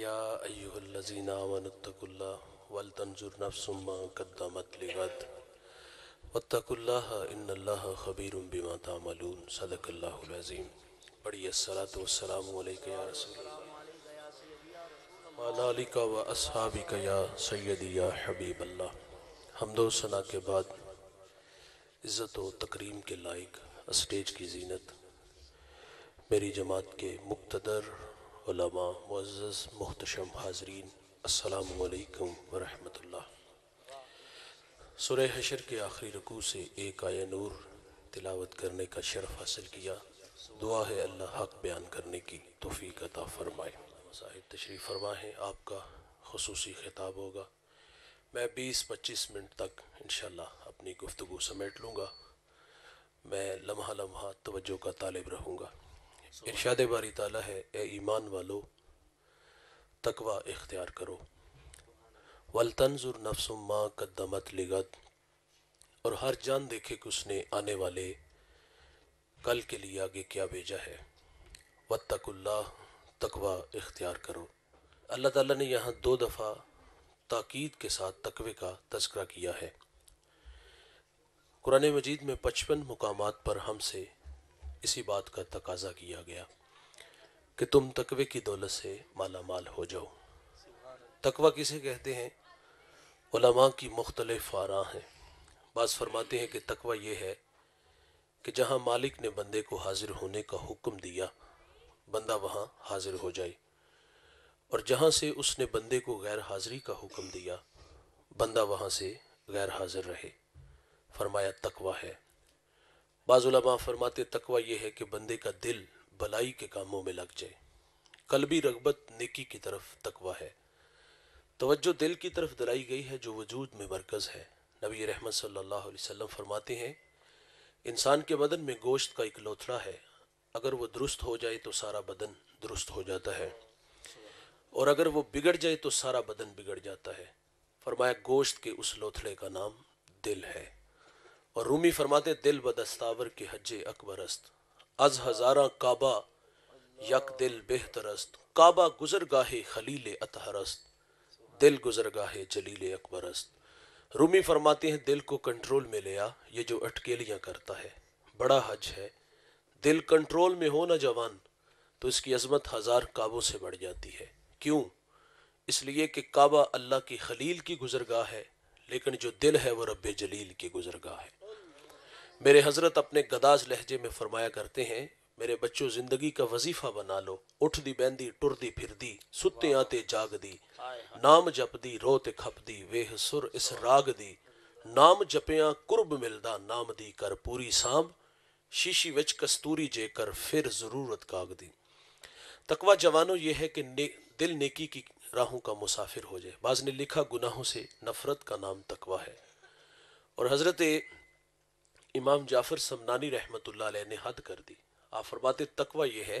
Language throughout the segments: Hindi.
या अयुहल्लजीना मनतकुल्ला वल तंजुर नफसुम्मा कद्दमत लिगत वत्तकुल्लाह इन्नल्लाह खबीर बिमा तामलून सदकल्लाहुल अजीम पढ़िए सलात वसलाम अलैक या रसूल वालिका व असहाबिक या सैदी या हबीब अल्लाह हमदो सना के बाद इज़्ज़त व तकरीम के लायक स्टेज की जीनत मेरी जमात के मुख्तर मुज़ महतशम हाजरीन असलकम वरहमल सुर हशर के आखिरी रकू से एक आय नूर तिलावत करने का शर्फ हासिल किया दुआ है अल्लाह हक बयान करने की तोफ़ी अता फ़रमाए साहिब तशरीफ़ फरमा है आपका खसूसी खिताब होगा मैं बीस पच्चीस मिनट तक इन अपनी गुफ्तु समेट लूँगा मैं लम्हा लम्हा तवज्जो का तालब रहूँगा इर्शाद बारी ताला है ए ईमान वालो तकवा इख्तियार करो वलतनजुर नफसुम माँ कदमत लिगत और हर जान देखे कि उसने आने वाले कल के लिए आगे क्या भेजा है व तकुल्ला तकवा इख्तियार करो अल्लाह ताला ने यहाँ दो दफ़ा ताक़ीद के साथ तकवे का तस्करा किया है कुरान मजीद में पचपन मकाम पर हमसे इसी बात का तकाजा किया गया कि तुम तकवे की दौलत से माला माल हो जाओ तकवा किसे कहते हैं उलमा की मुख्तलिफ आरा हैं बास फरमाते हैं कि तकवा यह है कि जहाँ मालिक ने बंदे को हाजिर होने का हुक्म दिया बंदा वहाँ हाजिर हो जाए और जहाँ से उसने बंदे को गैर हाजिरी का हुक्म दिया बंदा वहाँ से गैर हाजिर रहे फरमाया तकवा है बाजुलमा फरमाते तकवा यह है कि बंदे का दिल भलाई के कामों में लग जाए कलबी रगबत नेकी की तरफ तकवा है तोज्जो दिल की तरफ दिलाई गई है जो वजूद में मरकज़ है नबी रहमत सल्लल्लाहु अलैहि वसल्लम फरमाते हैं इंसान के बदन में गोश्त का एक लोथड़ा है अगर वह दुरुस्त हो जाए तो सारा बदन दुरुस्त हो जाता है और अगर वह बिगड़ जाए तो सारा बदन बिगड़ जाता है फरमाया गोश्त के उस लोथड़े का नाम दिल है और रूमी फरमाते दिल बदस्तावर के अकबर अकबरस्त अज हजारा काबा यक दिल बेहतरस्त काबा गुजर गाहे खलील अतहरस्त दिल गुजर गाहे जलील अकबरस्त रूमी फरमाते हैं दिल को कंट्रोल में लिया ये जो अटकेलियाँ करता है बड़ा हज है दिल कंट्रोल में हो ना जवान तो इसकी अजमत हज़ार काबों से बढ़ जाती है क्यों इसलिए कि काबा अल्लाह की खलील की गुजरगाह है लेकिन जो दिल है वो रब जलील की गुजरगाह है मेरे हजरत अपने गदाज लहजे में फरमाया करते हैं मेरे बच्चों जिंदगी का वजीफा बना लो उठ दी बहदी टुर दी फिर दी सुते आते जाग दी नाम जप दी रोते खप दी वेह सुर इस राग दी नाम जपया कुर्ब मिलदा नाम दी कर पूरी ਸਾਂਭ शीशी विच कस्तूरी ਜੇ ਕਰ ਫਿਰ ਜ਼ਰੂਰਤ ਕਾਗ तकवा जवानों ये है कि ने, दिल नेकी की राहों का मुसाफिर हो जाए बाज ने लिखा गुनाहों से नफरत का नाम तकवा है और हजरत इमाम जाफर समनानी रहमत ने हद कर दी आप फरमाते तकवा यह है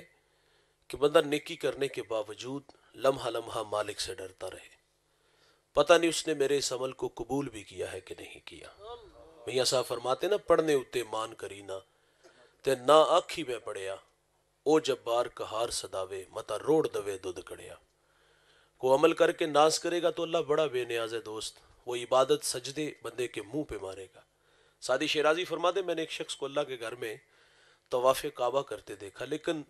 कि बंदा नेकी करने के बावजूद लम्हा लम्हा मालिक से डरता रहे पता नहीं उसने मेरे इस अमल को कबूल भी किया है कि नहीं किया मैया साहब फरमाते ना पढ़ने उत्ते मान करी ना ते ना आखी में पढ़िया ओ बार कहार सदावे मता रोड दवे दुध कड़िया को अमल करके नाज करेगा तो अल्लाह बड़ा बेनियाज है दोस्त वो इबादत सजदे बंदे के मुंह पे मारेगा सादी शेराजी दे मैंने एक शख्स को अल्लाह के घर में तवाफ़ काबा करते देखा लेकिन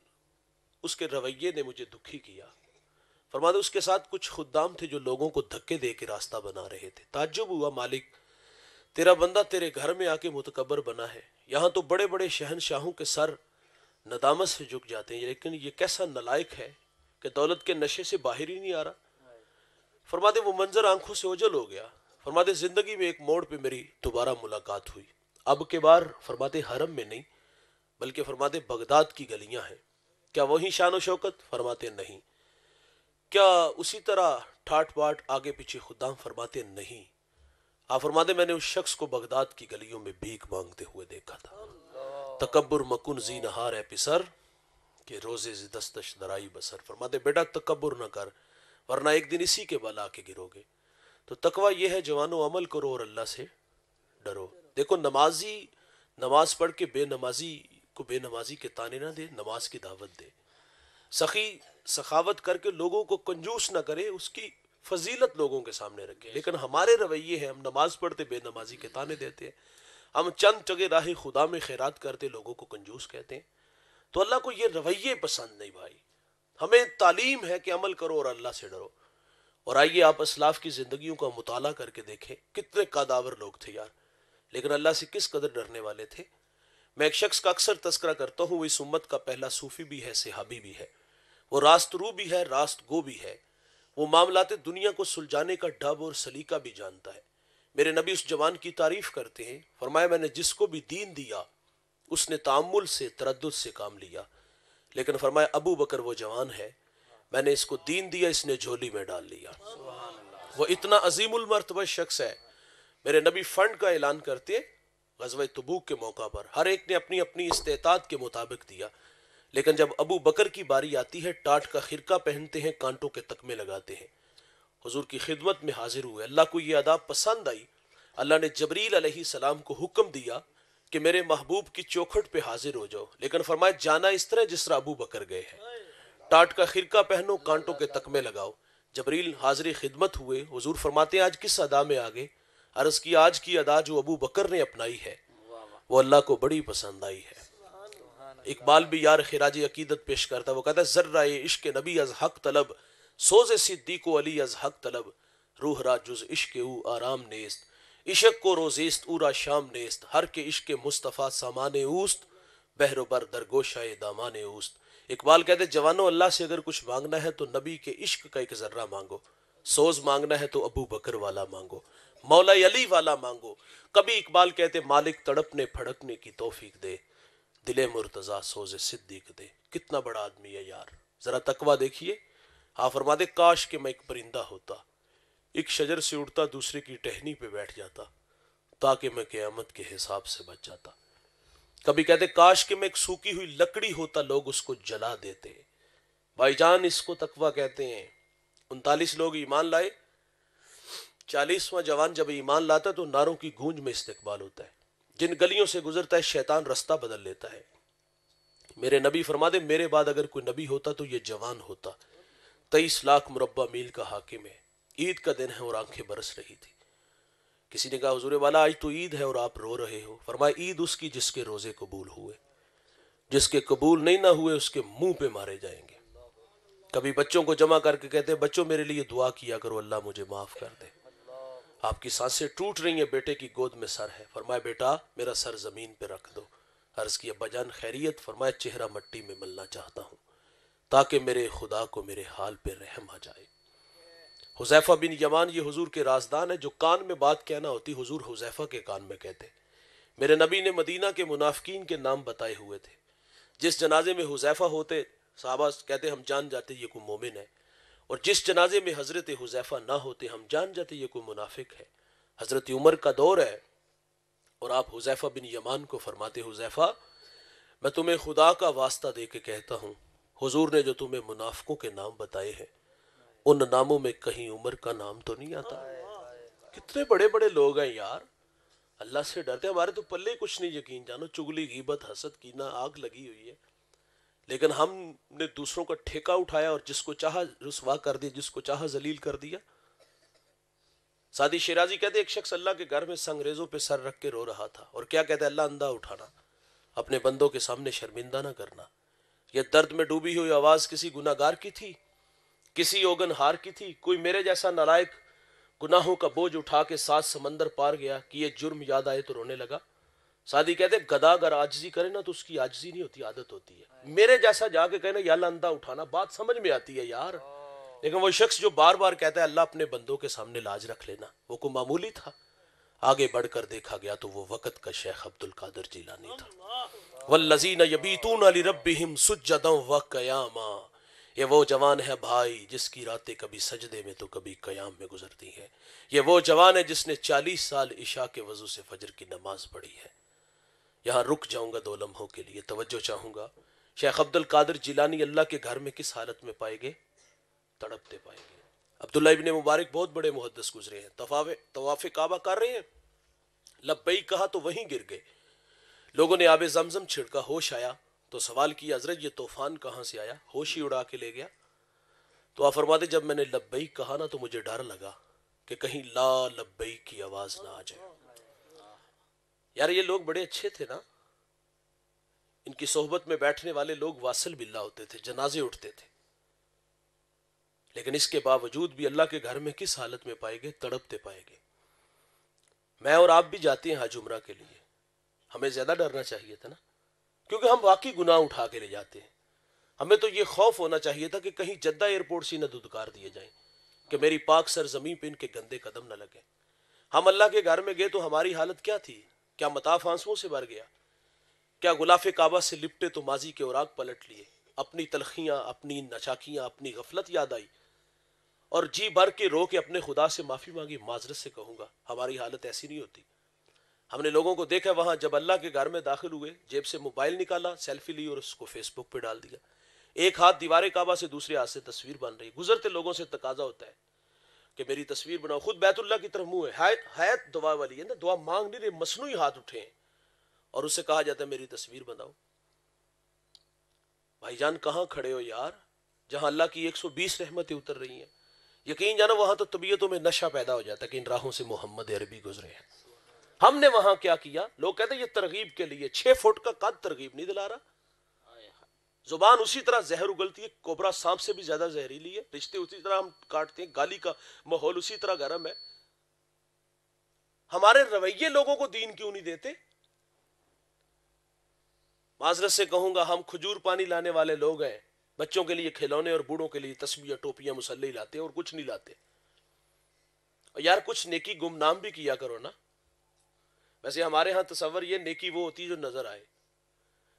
उसके रवैये ने मुझे दुखी किया फरमा दे उसके साथ कुछ खुदाम थे जो लोगों को धक्के दे के रास्ता बना रहे थे ताजुब हुआ मालिक तेरा बंदा तेरे घर में आके मुतकबर बना है यहाँ तो बड़े बड़े शहनशाहों के सर नदामत से झुक जाते हैं लेकिन ये कैसा नलायक है कि दौलत के नशे से बाहर ही नहीं आ रहा फरमाते वो मंजर आंखों से ओझल हो गया फरमाते जिंदगी में एक मोड़ पे मेरी दोबारा मुलाकात हुई अब के बार फरमाते हरम में नहीं बल्कि फरमाते बगदाद की गलियां हैं क्या वही शान शौकत फरमाते नहीं क्या उसी तरह ठाट बाट आगे पीछे खुदाम फरमाते नहीं आप फरमाते मैंने उस शख्स को बगदाद की गलियों में भीख मांगते हुए देखा था तकबर मकुन जी नहार है पिसर के रोजे दस्तश दराई बसर फरमाते बेटा तकबर न कर वरना एक दिन इसी के बल आके गिरोगे तो तकवा यह है जवानो अमल करो और अल्लाह से डरो देखो नमाजी नमाज पढ़ के बेनमाजी को बेनमाजी के ताने ना दे नमाज की दावत दे सखी सखावत करके लोगों को कंजूस ना करे उसकी फजीलत लोगों के सामने रखे लेकिन हमारे रवैये हैं हम नमाज पढ़ते बेनमाजी के ताने देते हैं हम चंद चगे राह खुदा में खैरात करते लोगों को कंजूस कहते हैं तो अल्लाह को ये रवैये पसंद नहीं भाई हमें तालीम है कि अमल करो और अल्लाह से डरो और आइए आप असलाफ की ज़िंदगियों का मुताल करके देखें कितने कादावर लोग थे यार लेकिन अल्लाह से किस कदर डरने वाले थे मैं एक शख्स का अक्सर तस्करा करता हूँ वो इस उम्मत का पहला सूफ़ी भी है सिहाबी भी है वो रू भी है रास्त गो भी है वो मामलाते दुनिया को सुलझाने का डब और सलीका भी जानता है मेरे नबी उस जवान की तारीफ करते हैं फरमाया मैंने जिसको भी दीन दिया उसने तामुल से तरद से काम लिया लेकिन फरमाया अबू बकर वो जवान है मैंने इसको दीन दिया इसने झोली में डाल लिया वो इतना अजीम शख्स है मेरे नबी फंड का ऐलान करते गजब तबूक के मौका पर हर एक ने अपनी अपनी इस्तेताद के मुताबिक दिया लेकिन जब अबू बकर की बारी आती है टाट का खिरका पहनते हैं कांटों के तकमे लगाते हैं हजूर की खिदमत में हाजिर हुए अल्लाह को यह अदाब पसंद आई अल्लाह ने जबरील सलाम को हुक्म दिया कि मेरे महबूब की चौखट पे हाजिर हो जाओ लेकिन फरमाए जाना इस तरह जिस तरह अबू बकर गए हैं टाट का खिरका पहनो कांटों के तकमे लगाओ जबरील हाजिर खिदमत हुए हजूर फरमाते आज किस अदा में आगे अरस की आज की अदा जो अबू बकर ने अपनाई है वो अल्लाह को बड़ी पसंद आई है इकबाल भी यार खिराज अकीदत पेश करता वो कहता है जर्रा इश्क नबी अज हक तलब सोज को अली अज हक तलब रूह रा इश्क ऊ आराम नेस्त इशक को रोजेस्त ऊरा शाम नेस्त हर के इश्क मुस्तफ़ा सामान ऊस्त बहरोबर दरगोशाए दामान उस्त इकबाल कहते जवानों अल्लाह से अगर कुछ मांगना है तो नबी के इश्क का एक जर्रा मांगो सोज मांगना है तो अबू बकर वाला मांगो मौला अली वाला मांगो कभी इकबाल कहते मालिक तड़पने फड़कने की तोफीक दे दिले मुर्तज़ा सोज सिद्दीक दे कितना बड़ा आदमी है यार ज़रा तकवा देखिए हाँ फरमा दे काश के मैं एक परिंदा होता एक शजर से उड़ता दूसरे की टहनी पे बैठ जाता ताकि मैं क्यामत के हिसाब से बच जाता कभी कहते काश कि मैं एक सूखी हुई लकड़ी होता लोग उसको जला देते भाईजान इसको तकवा कहते हैं उनतालीस लोग ईमान लाए चालीसवां जवान जब ईमान लाता है तो नारों की गूंज में इस्तेकबाल होता है जिन गलियों से गुजरता है शैतान रास्ता बदल लेता है मेरे नबी फरमा दे मेरे बाद अगर कोई नबी होता तो ये जवान होता तेईस लाख मुरबा मील का हाकिम है ईद का दिन है और आंखें बरस रही थी किसी ने कहा हजूर वाला आज तो ईद है और आप रो रहे हो फरमाए ईद उसकी जिसके रोजे कबूल हुए जिसके कबूल नहीं ना हुए उसके मुंह पे मारे जाएंगे कभी बच्चों को जमा करके कहते हैं बच्चों मेरे लिए दुआ किया करो अल्लाह मुझे माफ कर दे आपकी सांसें टूट रही हैं बेटे की गोद में सर है फरमाया बेटा मेरा सर जमीन पे रख दो अर्ज की अब्बा जान खैरियत फरमाए चेहरा मट्टी में मिलना चाहता हूँ ताकि मेरे खुदा को मेरे हाल पर रहम आ जाए हुजैफा बिन यमान ये हुजूर के राजदान है जो कान में बात कहना होती हुजूर हुजैफा के कान में कहते मेरे नबी ने मदीना के मुनाफिकीन के नाम बताए हुए थे जिस जनाजे में हुजैफा होते साहबा कहते हम जान जाते ये को मोमिन है और जिस जनाजे में हज़रत हुजैफा ना होते हम जान जाते ये को मुनाफिक है हज़रत उमर का दौर है और आप हुजैफा बिन यमान को फरमाते हुजैफा मैं तुम्हें खुदा का वास्ता दे के कहता हूँ हुजूर ने जो तुम्हें मुनाफिकों के नाम बताए हैं उन नामों में कहीं उम्र का नाम तो नहीं आता कितने बड़े बड़े लोग हैं यार अल्लाह से डरते हमारे तो पल्ले कुछ नहीं यकीन जानो चुगली गीबत हसद की ना आग लगी हुई है लेकिन हमने दूसरों का ठेका उठाया और जिसको चाह रसवा कर दिया जिसको चाह जलील कर दिया सादी शेराजी कहते एक शख्स अल्लाह के घर में संग्रेजों पे सर रख के रो रहा था और क्या कहते अल्लाह अंधा उठाना अपने बंदों के सामने शर्मिंदा ना करना यह दर्द में डूबी हुई आवाज किसी गुनागार की थी किसी ओगन हार की थी कोई मेरे जैसा नालायक गुनाहों का बोझ उठा के साथ समंदर पार गया कि ये जुर्म याद आए तो रोने लगा शादी कहते गदा अगर आजजी करे ना तो उसकी आजजी नहीं होती आदत होती है मेरे जैसा जाके कहना यार अंधा उठाना बात समझ में आती है यार लेकिन वो शख्स जो बार बार कहता है अल्लाह अपने बंदों के सामने लाज रख लेना वो को मामूली था आगे बढ़कर देखा गया तो वो वक़्त का शेख अब्दुल कादर जिलानी था वल्लजीन यबीतून अली रब्बिहिम सुजदा व कयामा ये वो जवान है भाई जिसकी रातें कभी सजदे में तो कभी कयाम में गुजरती हैं ये वो जवान है जिसने चालीस साल ईशा के वजू से फजर की नमाज पढ़ी है यहाँ रुक जाऊंगा दो लम्हों के लिए तोज्जो चाहूंगा शेख अब्दुल कादिर जिलानी अल्लाह के घर में किस हालत में पाए गए तड़पते पाए गए अब्दुल्ला इबन मुबारक बहुत बड़े मुहदस गुजरे हैं तफावे तवाफ़ काबा कर रहे हैं लब्बई कहा तो वहीं गिर गए लोगों ने आब जमजम छिड़का होश आया तो सवाल किया हजरत ये तूफान कहाँ से आया होश ही उड़ा के ले गया तो आप फरमाते जब मैंने लब्बई कहा ना तो मुझे डर लगा कि कहीं ला लब्बई की आवाज ना आ जाए यार ये लोग बड़े अच्छे थे ना इनकी सोहबत में बैठने वाले लोग वासल बिल्ला होते थे जनाजे उठते थे लेकिन इसके बावजूद भी अल्लाह के घर में किस हालत में पाए गए तड़पते पाए गए मैं और आप भी जाते हैं हाजुमरा के लिए हमें ज्यादा डरना चाहिए था ना क्योंकि हम वाकई गुनाह उठा के ले जाते हैं हमें तो ये खौफ होना चाहिए था कि कहीं जद्दा एयरपोर्ट से न दुदकार दिए जाए कि मेरी पाक सर जमीन पर इनके गंदे कदम न लगे हम अल्लाह के घर में गए तो हमारी हालत क्या थी क्या मताफ आंसुओं से भर गया क्या गुलाफ काबा से लिपटे तो माजी के औराग पलट लिए अपनी तलखियां अपनी नचाकियां अपनी गफलत याद आई और जी भर के रो के अपने खुदा से माफ़ी मांगी माजरत से कहूंगा हमारी हालत ऐसी नहीं होती हमने लोगों को देखा वहाँ जब अल्लाह के घर में दाखिल हुए जेब से मोबाइल निकाला सेल्फी ली और उसको फेसबुक पर डाल दिया एक हाथ दीवार काबा से दूसरे हाथ से तस्वीर बन रही गुजरते लोगों से तकाजा होता है कि मेरी तस्वीर बनाओ खुद बैतुल्ला की तरफ मुंह है दुआ वाली है ना दुआ मांग नहीं रहे मसनू हाथ उठे हैं और उससे कहा जाता है मेरी तस्वीर बनाओ भाईजान कहाँ खड़े हो यार जहाँ अल्लाह की 120 रहमतें उतर रही हैं यकीन जाना वहाँ तो तबीयतों में नशा पैदा हो जाता है कि इन राहों से मोहम्मद अरबी गुजरे हैं हमने वहां क्या किया लोग कहते ये तरगीब के लिए छह फुट का कद तरगीब नहीं दिला रहा जुबान उसी तरह जहर उगलती है कोबरा सांप से भी ज्यादा जहरीली है रिश्ते उसी तरह हम काटते हैं गाली का माहौल उसी तरह गर्म है हमारे रवैये लोगों को दीन क्यों नहीं देते माजरत से कहूंगा हम खजूर पानी लाने वाले लोग हैं बच्चों के लिए खिलौने और बूढ़ों के लिए तस्वीर टोपियां मुसल्ले लाते हैं और कुछ नहीं लाते यार कुछ नेकी गुमनाम भी किया करो ना वैसे हमारे यहाँ तस्वर ये नेकी वो होती है जो नज़र आए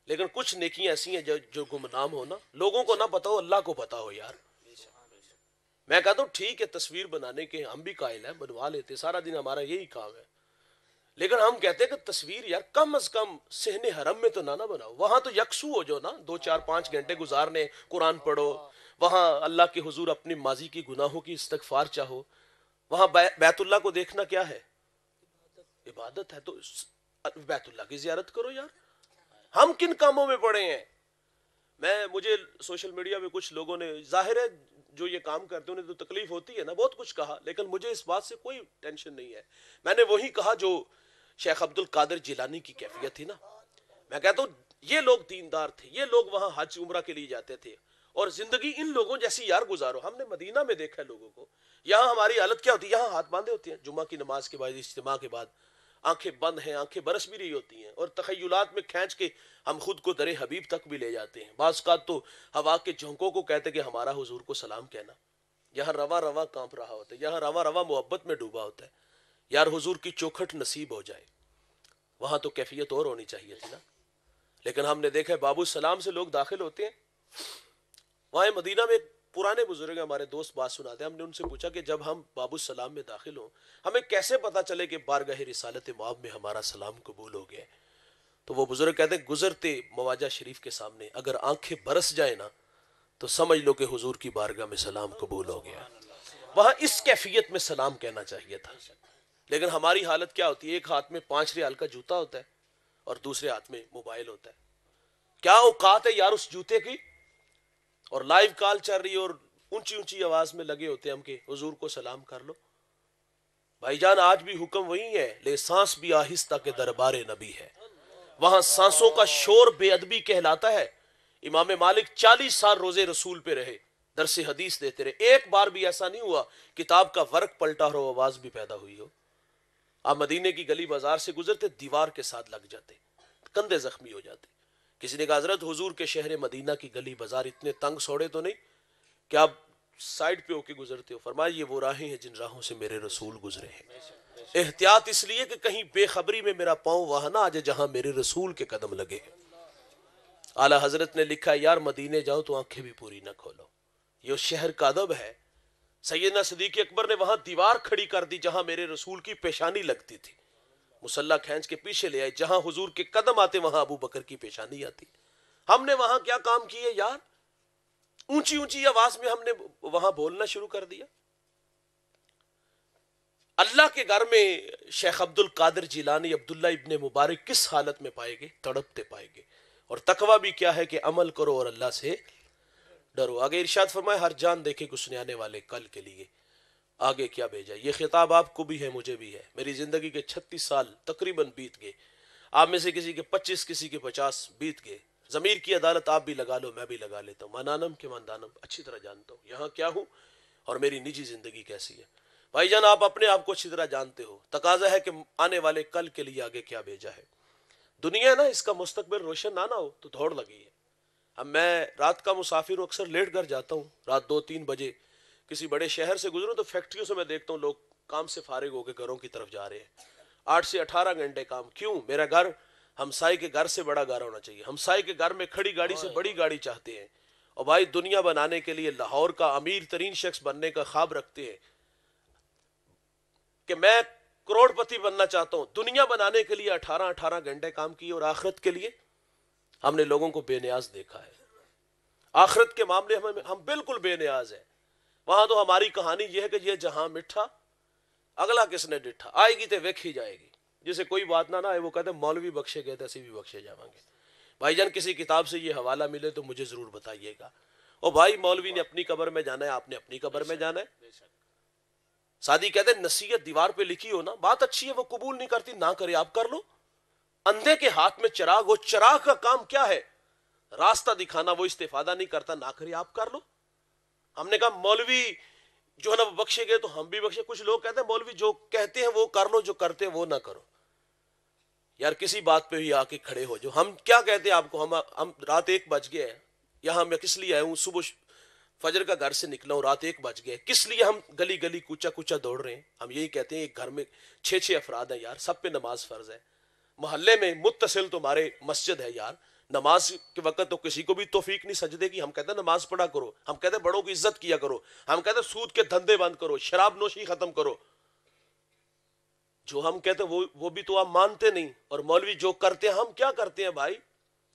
लेकिन कुछ नेकियां ऐसी हैं जो जो गुमनाम हो ना लोगों को ना पता हो अल्लाह को पता हो यार मैं कहता हूँ ठीक है तस्वीर बनाने के हम भी कायल हैं बनवा लेते सारा दिन हमारा यही काम है लेकिन हम कहते हैं कि तस्वीर यार कम अज कम सहने हरम में तो ना ना बनाओ वहां तो यकसू हो जाओ ना दो चार पांच घंटे गुजारने कुरान पढ़ो वहां अल्लाह के हजूर अपनी माजी की गुनाहों की इस्तफार चाहो वहां बै, बैतुल्ला को देखना क्या है इबादत है तो बैतुल्ला की जियारत करो यार हम किन कामों में पड़े हैं मैं मुझे सोशल मीडिया में कुछ लोगों ने जाहिर है जो ये काम करते हैं उन्हें तो तकलीफ होती है ना बहुत कुछ कहा लेकिन मुझे इस बात से कोई टेंशन नहीं है मैंने वही कहा जो शेख अब्दुल कादिर जिलानी की कैफियत थी ना मैं कहता हूँ ये लोग दीनदार थे ये लोग वहां हज उम्र के लिए जाते थे और जिंदगी इन लोगों जैसी यार गुजारो हमने मदीना में देखा है लोगों को यहाँ हमारी हालत क्या होती है यहाँ हाथ बांधे होते हैं जुमा की नमाज के बाद इज्तिमा के बाद आंखें बंद हैं आंखें बरस भी रही होती हैं और तखयलात में खींच के हम खुद को दर हबीब तक भी ले जाते हैं का तो हवा के झोंकों को कहते कि हमारा हुजूर को सलाम कहना यहाँ रवा रवा कांप रहा होता है यहाँ रवा रवा मोहब्बत में डूबा होता है यार हुजूर की चौखट नसीब हो जाए वहाँ तो कैफियत और होनी चाहिए थी ना लेकिन हमने देखा है बाबू सलाम से लोग दाखिल होते हैं वहाँ मदीना में पुराने बुजुर्ग हमारे दोस्त बात सुनाते हैं हमने उनसे पूछा कि जब हम बाबू सलाम में दाखिल हों हमें कैसे पता चले कि बारगाह रिसालत माब में हमारा सलाम कबूल हो गया तो वो बुजुर्ग कहते हैं गुजरते मवाजा शरीफ के सामने अगर आंखें बरस जाए ना तो समझ लो कि हुजूर की बारगाह में सलाम कबूल हो गया वहां इस कैफियत में सलाम कहना चाहिए था लेकिन हमारी हालत क्या होती है एक हाथ में पांच रियाल का जूता होता है और दूसरे हाथ में मोबाइल होता है क्या औकात है यार उस जूते की और लाइव कॉल चल रही है और ऊंची ऊंची आवाज में लगे होते हम के हजूर को सलाम कर लो भाईजान आज भी हुक्म वही है ले सांस भी आहिस्ता के दरबार नबी है वहां सांसों का शोर बेअदबी कहलाता है इमाम मालिक चालीस साल रोजे रसूल पे रहे दरसे हदीस देते रहे एक बार भी ऐसा नहीं हुआ किताब का वर्क पलटा हो आवाज भी पैदा हुई हो आप मदीने की गली बाजार से गुजरते दीवार के साथ लग जाते कंधे जख्मी हो जाते किसी ने कहा हजरत हुजूर के शहर मदीना की गली बाजार इतने तंग सौड़े तो नहीं कि आप साइड पे होके गुजरते हो फरमाए ये वो राहें हैं जिन राहों से मेरे रसूल गुजरे हैं एहतियात इसलिए कि कहीं बेखबरी में मेरा पाँव वहां ना आज जहाँ जहां मेरे रसूल के कदम लगे आला हजरत ने लिखा यार मदीने जाओ तो आंखें भी पूरी ना खोलो ये शहर का अदब है सैदना सदीक अकबर ने वहां दीवार खड़ी कर दी जहां मेरे रसूल की पेशानी लगती थी मुसल्ला खेच के पीछे ले आए जहां हुजूर के कदम आते वहां अबू बकर की पेशानी आती हमने वहां क्या काम किए यार ऊंची ऊंची आवाज में हमने वहां बोलना शुरू कर दिया अल्लाह के घर में शेख अब्दुल कादिर जिलानी अब्दुल्ला इबन मुबारक किस हालत में पाए गए तड़पते पाए गए और तकवा भी क्या है कि अमल करो और अल्लाह से डरो आगे इर्शाद फरमाए हर जान देखे कुछ आने वाले कल के लिए आगे क्या भेजा ये खिताब आपको भी है मुझे भी है मेरी ज़िंदगी के छत्तीस साल तकरीबन बीत गए आप में से किसी के पच्चीस किसी के पचास बीत गए ज़मीर की अदालत आप भी लगा लो मैं भी लगा लेता हूँ मनानम के मंदानम अच्छी तरह जानता हूँ यहाँ क्या हूँ और मेरी निजी ज़िंदगी कैसी है भाई जान आप अपने आप को अच्छी तरह जानते हो तकाजा है कि आने वाले कल के लिए आगे क्या भेजा है दुनिया ना इसका मुस्तबिल रोशन ना ना हो तो दौड़ लगी है अब मैं रात का मुसाफिर अक्सर लेट कर जाता हूँ रात दो तीन बजे किसी बड़े शहर से गुजरूँ तो फैक्ट्रियों से मैं देखता हूँ लोग काम से फारिग होकर घरों की तरफ जा रहे हैं आठ से अठारह घंटे काम क्यों मेरा घर हमसाई के घर से बड़ा घर होना चाहिए हमसाई के घर में खड़ी गाड़ी से बड़ी गाड़ी चाहते हैं और भाई दुनिया बनाने के लिए लाहौर का अमीर तरीन शख्स बनने का ख्वाब रखते हैं कि मैं करोड़पति बनना चाहता हूं दुनिया बनाने के लिए अठारह अठारह घंटे काम किए और आखिरत के लिए हमने लोगों को बेनियाज देखा है आखिरत के मामले में हम बिल्कुल बेनियाज है वहां तो हमारी कहानी यह है कि यह जहां मिठा अगला किसने डिठा आएगी तो वेखी जाएगी जिसे कोई बात ना ना आए वो कहते मौलवी बख्शे गए थे भी बख्शे भाई जान किसी किताब से ये हवाला मिले तो मुझे जरूर बताइएगा और भाई मौलवी ने अपनी कबर में जाना है आपने अपनी कबर में जाना है शादी कहते नसीहत दीवार पे लिखी हो ना बात अच्छी है वो कबूल नहीं करती ना करे आप कर लो अंधे के हाथ में चिराग हो चिराग का काम क्या है रास्ता दिखाना वो इस्तेफादा नहीं करता ना करे आप कर लो हमने कहा मौलवी जो है ना वो बख्शे गए तो हम भी बख्शे कुछ लोग कहते हैं मौलवी जो कहते हैं वो कर लो जो करते हैं वो ना करो यार किसी बात पे भी आके खड़े हो जो हम क्या कहते हैं आपको हम हम रात एक बज गए हैं यहाँ मैं किस लिए आया हूँ सुबह फजर का घर से निकला हूँ रात एक बज गए किस लिए हम गली गली कूचा कूचा दौड़ रहे हैं हम यही कहते हैं एक घर में छः छः अफराद हैं यार सब पे नमाज फर्ज है मोहल्ले में मुतसिल तुम्हारे तो मस्जिद है यार नमाज के वक्त तो किसी को भी तोफीक नहीं सजदे की हम कहते हैं नमाज पढ़ा करो हम कहते हैं बड़ों की इज्जत किया करो हम कहते हैं सूद के धंधे बंद करो शराब नोशी खत्म करो जो हम कहते हैं वो वो भी तो आप मानते नहीं और मौलवी जो करते हैं हम क्या करते हैं भाई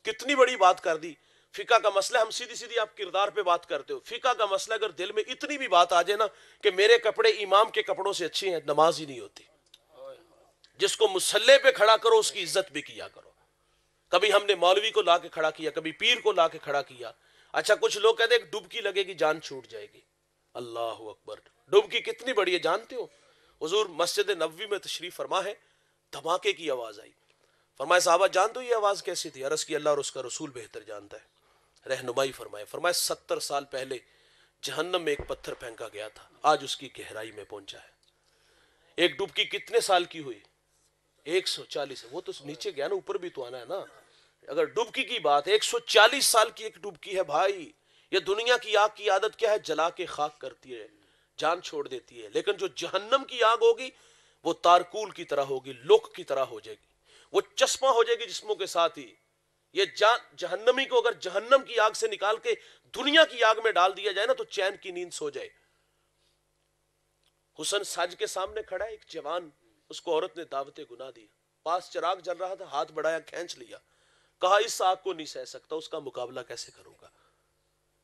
कितनी बड़ी बात कर दी फिका का मसला हम सीधी सीधी आप किरदार पे बात करते हो फिका का मसला अगर दिल में इतनी भी बात आ जाए ना कि मेरे कपड़े इमाम के कपड़ों से अच्छे हैं नमाज ही नहीं होती जिसको मुसल्ले पे खड़ा करो उसकी इज्जत भी किया करो कभी हमने मौलवी को ला के खड़ा किया कभी पीर को ला के खड़ा किया अच्छा कुछ लोग कहते हैं डुबकी लगेगी जान छूट जाएगी अल्लाह अकबर डुबकी कितनी बड़ी है जानते हो हजूर मस्जिद नबी में तशरीफ फरमा है धमाके की आवाज़ आई फरमाए साहबा जान दो ये आवाज़ कैसी थी अरस की अल्लाह और उसका रसूल बेहतर जानता है रहनुमाई फरमाए फरमाए सत्तर साल पहले जहन्नम में एक पत्थर फेंका गया था आज उसकी गहराई में पहुंचा है एक डुबकी कितने साल की हुई एक सौ चालीस वो तो नीचे गया ना ऊपर भी तो आना है ना अगर डुबकी की बात है चालीस साल की एक डुबकी है भाई ये दुनिया की आग की आदत क्या है जला के खाक करती है जान छोड़ देती है लेकिन जो जहन्नम की आग होगी वो तारकूल की तरह होगी लोक की तरह हो जाएगी वो चश्मा हो जाएगी जिस्मों के साथ ही ये जान जहन्नमी को अगर जहन्नम की आग से निकाल के दुनिया की आग में डाल दिया जाए ना तो चैन की नींद सो जाए हुसन साज के सामने खड़ा एक जवान उसको औरत ने दावते गुना दी पास चिराग जल रहा था हाथ बढ़ाया खेच लिया कहा इस आग को नहीं सह सकता उसका मुकाबला कैसे करूंगा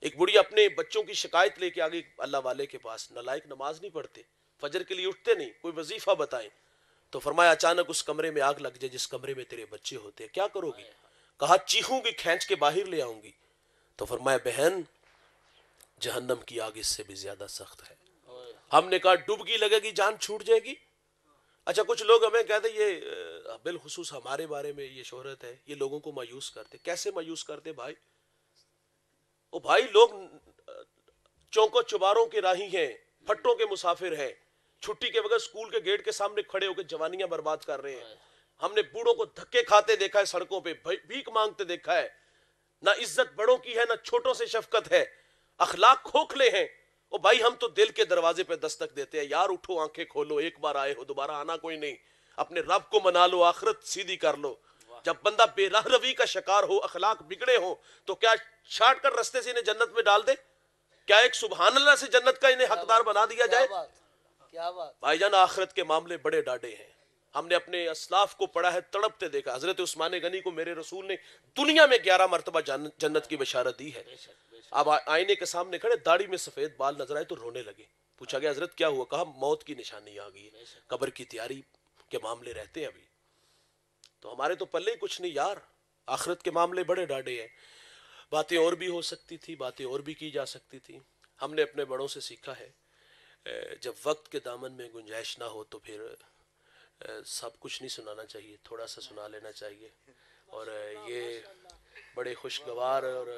एक बुढ़ी अपने बच्चों की शिकायत लेके आगे अल्लाह वाले के पास नलायक नमाज नहीं पढ़ते फजर के लिए उठते नहीं कोई वजीफा बताएं तो फरमाया अचानक उस कमरे में आग लग जाए जिस कमरे में तेरे बच्चे होते हैं क्या करोगी कहा चीखूंगी खेच के बाहर ले आऊंगी तो फरमाया बहन जहन्नम की आग इससे भी ज्यादा सख्त है हमने कहा डुबकी लगेगी जान छूट जाएगी अच्छा कुछ लोग हमें कहते ये बिलखसूस हमारे बारे में ये शोहरत है ये लोगों को मायूस करते कैसे मायूस करते भाई ओ भाई लोग चौंकों चुबारों के राही हैं फट्टों के मुसाफिर हैं छुट्टी के बगैर स्कूल के गेट के सामने खड़े होकर जवानियां बर्बाद कर रहे हैं हमने बूढ़ों को धक्के खाते देखा है सड़कों पर भीख मांगते देखा है ना इज्जत बड़ों की है ना छोटों से शफकत है अखलाक खोखले हैं ओ भाई हम तो दिल के दरवाजे पे दस्तक देते हैं यार उठो आंखें खोलो एक बार आए हो दोबारा आना कोई नहीं अपने रब को मना लो आखरत सीधी कर लो जब बंदा बेराह रवी का शिकार हो अखलाक बिगड़े हो तो क्या छाट कर रस्ते से इन्हें जन्नत में डाल दे क्या एक सुबहान अल्लाह से जन्नत का इन्हें हकदार बना दिया जाए क्या बात भाईजान के मामले बड़े डाडे हैं हमने अपने असलाफ को पढ़ा है तड़पते देखा हजरत उस्मान गनी को मेरे रसूल ने दुनिया में ग्यारह मरतबा जन्नत की बशारत दी है अब आईने के सामने खड़े दाढ़ी में सफेद बाल नजर आए तो रोने लगे पूछा गया हजरत क्या हुआ कहा मौत की निशानी आ गई है कब्र की तैयारी के मामले रहते हैं अभी तो हमारे तो पल्ले ही कुछ नहीं यार आखिरत के मामले बड़े डाडे हैं बातें और भी हो सकती थी बातें और भी की जा सकती थी हमने अपने बड़ों से सीखा है जब वक्त के दामन में गुंजाइश ना हो तो फिर सब कुछ नहीं सुनाना चाहिए थोड़ा सा सुना लेना चाहिए और ये बड़े खुशगवार और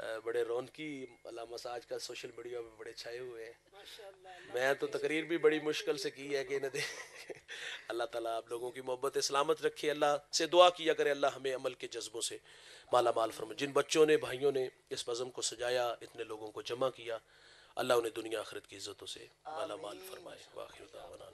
बड़े रौनकी अलामा आज का सोशल मीडिया पे बड़े छाए हुए हैं मैं तो तकरीर भी बड़ी मुश्किल से की तो है कि इन्हें अल्लाह ताला आप लोगों की मोहब्बत सलामत रखे अल्लाह से दुआ किया करे अल्लाह हमें अमल के जज्बों से माला माल फरमाए जिन बच्चों ने भाइयों ने इस बज़म को सजाया इतने लोगों को जमा किया अल्लाह उन्हें दुनिया आखिरत की इज्जतों से माला माल फरमाए वाखिर